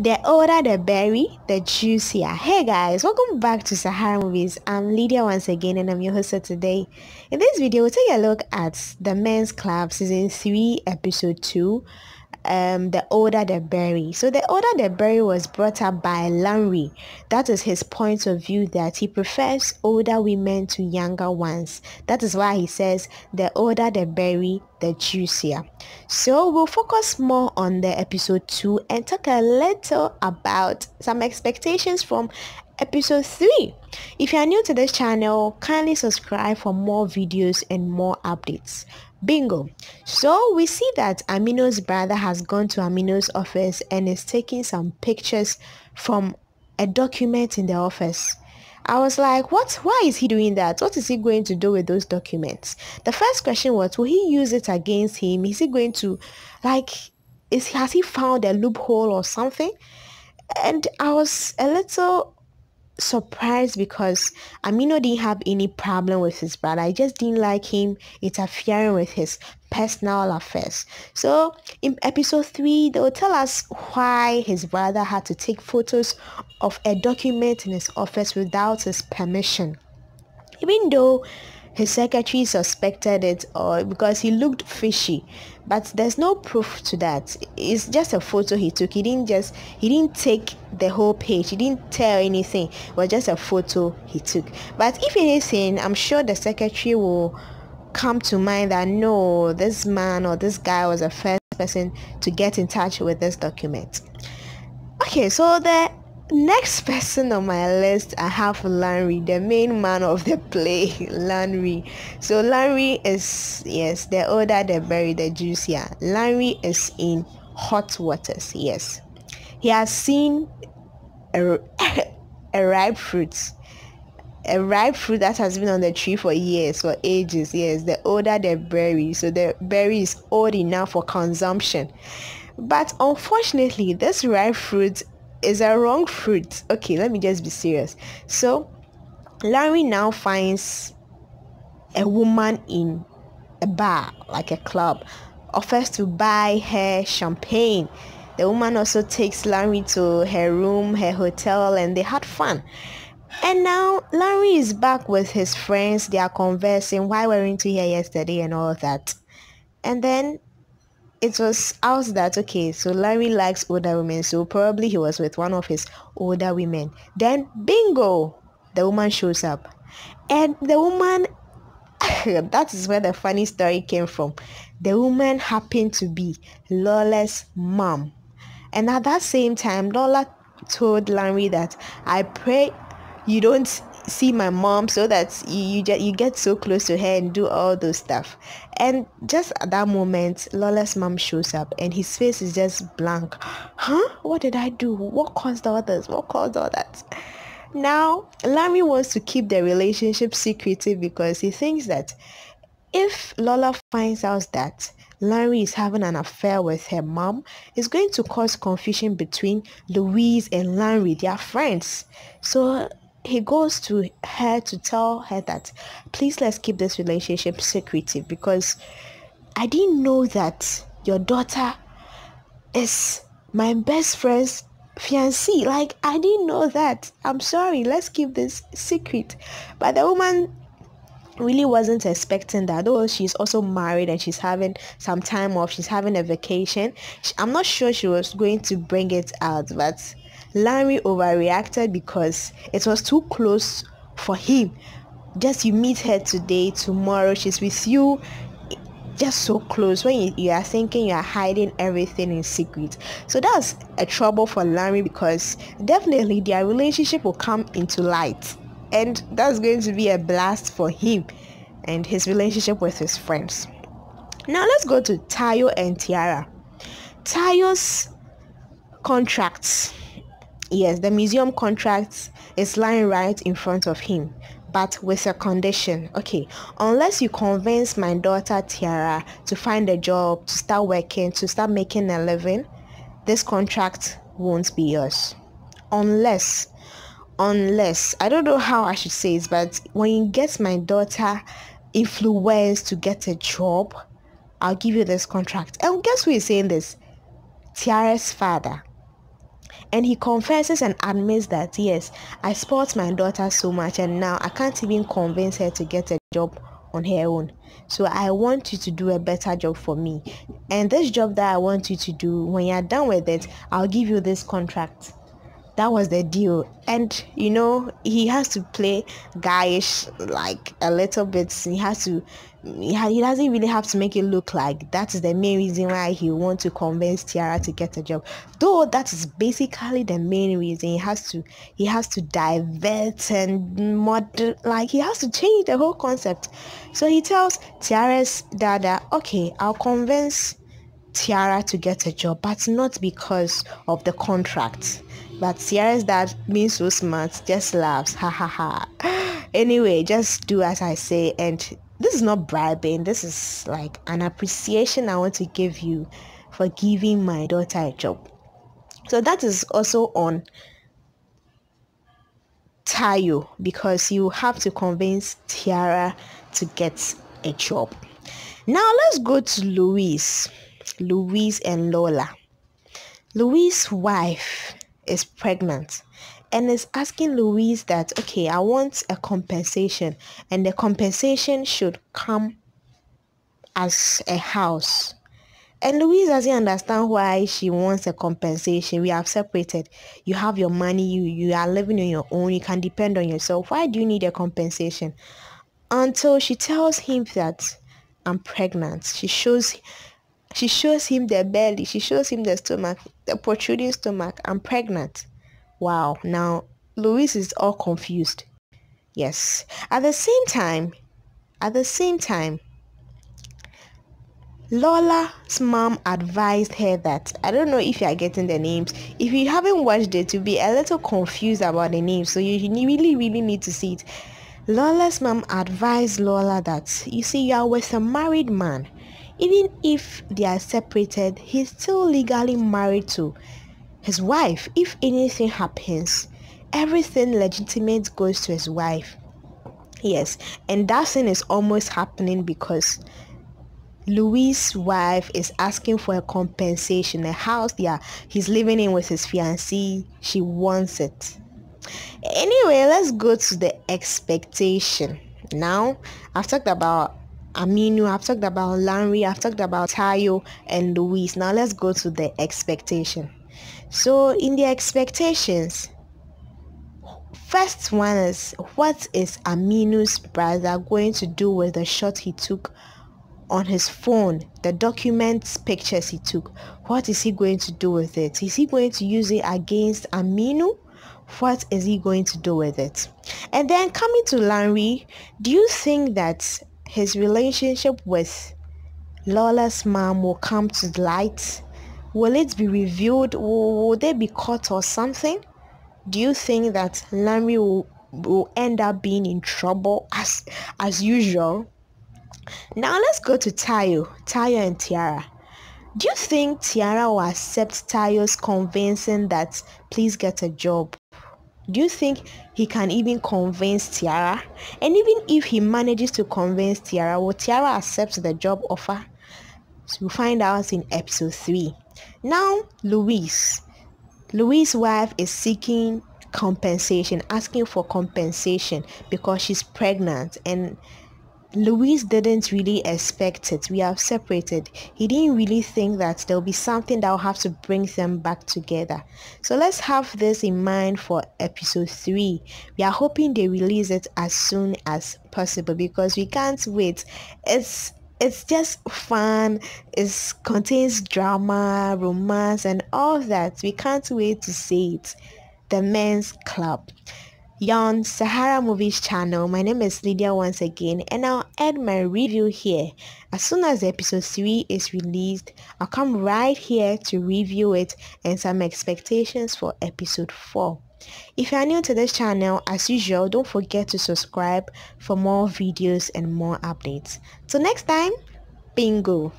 The older the berry, the juicier. Ah, hey guys, welcome back to Sahara Movies. I'm Lydia once again and I'm your host today. In this video, we'll take a look at The Men's Club Season 3 Episode 2 um, the older the berry. So the older the berry was brought up by Lanry. That is his point of view that he prefers older women to younger ones. That is why he says the older the berry, the juicier. So we'll focus more on the episode 2 and talk a little about some expectations from episode 3. If you are new to this channel, kindly subscribe for more videos and more updates. Bingo! So we see that Amino's brother has gone to Amino's office and is taking some pictures from a document in the office. I was like, what? Why is he doing that? What is he going to do with those documents? The first question was, will he use it against him? Is he going to, like, is has he found a loophole or something? And I was a little surprised because Amino didn't have any problem with his brother. I just didn't like him interfering with his personal affairs. So in episode 3, they will tell us why his brother had to take photos of a document in his office without his permission. Even though his secretary suspected it or because he looked fishy but there's no proof to that it's just a photo he took he didn't just he didn't take the whole page he didn't tell anything it was just a photo he took but if anything, i'm sure the secretary will come to mind that no this man or this guy was the first person to get in touch with this document okay so the Next person on my list, I have Lanry, the main man of the play, Lanry. So Lanry is yes, the older the berry, the juicier. Lanry is in hot waters. Yes, he has seen a, a ripe fruit, a ripe fruit that has been on the tree for years, for ages. Yes, the older the berry, so the berry is old enough for consumption. But unfortunately, this ripe fruit is a wrong fruit. Okay, let me just be serious. So Larry now finds a woman in a bar, like a club, offers to buy her champagne. The woman also takes Larry to her room, her hotel, and they had fun. And now Larry is back with his friends. They are conversing. Why weren't you here yesterday and all that? And then it was out that okay so larry likes older women so probably he was with one of his older women then bingo the woman shows up and the woman that is where the funny story came from the woman happened to be lawless mom and at that same time lola told larry that i pray you don't see my mom so that you you, just, you get so close to her and do all those stuff and just at that moment lola's mom shows up and his face is just blank huh what did i do what caused all this what caused all that now Larry wants to keep the relationship secretive because he thinks that if Lola finds out that Larry is having an affair with her mom, it's going to cause confusion between Louise and Larry, their friends. So he goes to her to tell her that please let's keep this relationship secretive because I didn't know that your daughter is my best friend's fiancée. Like I didn't know that. I'm sorry, let's keep this secret. But the woman really wasn't expecting that though she's also married and she's having some time off she's having a vacation i'm not sure she was going to bring it out but Larry overreacted because it was too close for him. Just you meet her today, tomorrow she's with you, just so close when you, you, are thinking you are hiding everything in secret so that's a trouble for Larry because definitely their relationship will come into light and that's going to be a blast for him and his relationship with his friends now let's go to Tayo and Tiara Tayo's contracts Yes, the museum contract is lying right in front of him, but with a condition. Okay, unless you convince my daughter Tiara to find a job, to start working, to start making a living, this contract won't be yours. Unless, unless, I don't know how I should say it, but when you get my daughter influenced to get a job, I'll give you this contract. And guess who is saying this? Tiara's father and he confesses and admits that yes i support my daughter so much and now i can't even convince her to get a job on her own so i want you to do a better job for me and this job that i want you to do when you're done with it i'll give you this contract that was the deal and you know he has to play guyish like a little bit he has to he, he doesn't really have to make it look like that is the main reason why he want to convince Tiara to get a job. Though that is basically the main reason he has to he has to divert and like he has to change the whole concept. So he tells Tiara's dad that okay, I'll convince Tiara to get a job, but not because of the contract. But Tiara's dad being so smart just laughs ha ha ha. Anyway, just do as I say and this is not bribing this is like an appreciation i want to give you for giving my daughter a job so that is also on tayo because you have to convince tiara to get a job now let's go to louise louise and lola louise's wife is pregnant and is asking Louise that, okay, I want a compensation and the compensation should come as a house. And Louise doesn't understand why she wants a compensation. We have separated. You have your money. You, you are living on your own. You can depend on yourself. Why do you need a compensation? Until she tells him that I'm pregnant. She shows she shows him the belly. She shows him the stomach, the protruding stomach. I'm pregnant. Wow, now Louise is all confused. Yes. At the same time, at the same time, Lola's mom advised her that I don't know if you are getting the names. If you haven't watched it, you'll be a little confused about the names. So you really, really need to see it. Lola's mom advised Lola that you see, you are with a married man. Even if they are separated, he's still legally married to his wife if anything happens everything legitimate goes to his wife yes and that thing is almost happening because Louis' wife is asking for a compensation, a house yeah, he's living in with his fiancée. She wants it. Anyway, let's go to the expectation. Now, I've talked about Aminu, I've talked about Lanry, I've talked about Tayo and Louis. Now let's go to the expectation. So in their expectations, first one is what is Aminu's brother going to do with the shot he took on his phone, the documents, pictures he took? What is he going to do with it? Is he going to use it against Aminu? What is he going to do with it? And then coming to Larry, do you think that his relationship with Lola's mom will come to light? Will it be reviewed? Will, will they be caught or something? Do you think that Lamri will, will end up being in trouble as as usual? Now let's go to Tayo, Tayo and Tiara. Do you think Tiara will accept Tayo's convincing that please get a job? Do you think he can even convince Tiara? And even if he manages to convince Tiara, will Tiara accept the job offer? So we'll find out in episode 3. Now, Louise. Louise's wife is seeking compensation, asking for compensation because she's pregnant and Louise didn't really expect it. We have separated. He didn't really think that there'll be something that will have to bring them back together. So let's have this in mind for episode 3. We are hoping they release it as soon as possible because we can't wait. It's it's just fun. It contains drama, romance, and all that. We can't wait to see it. The Men's Club. Yon Sahara Movies channel. My name is Lydia once again, and I'll end my review here. As soon as episode 3 is released, I'll come right here to review it and some expectations for episode 4. If you are new to this channel, as usual, don't forget to subscribe for more videos and more updates. Till next time, bingo!